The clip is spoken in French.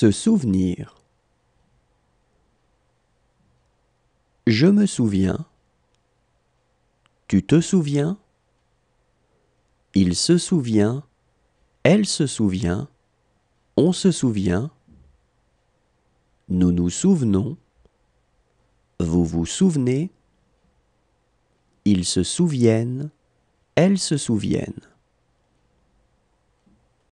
Se souvenir. Je me souviens. Tu te souviens. Il se souvient. Elle se souvient. On se souvient. Nous nous souvenons. Vous vous souvenez. Ils se souviennent. Elles se souviennent.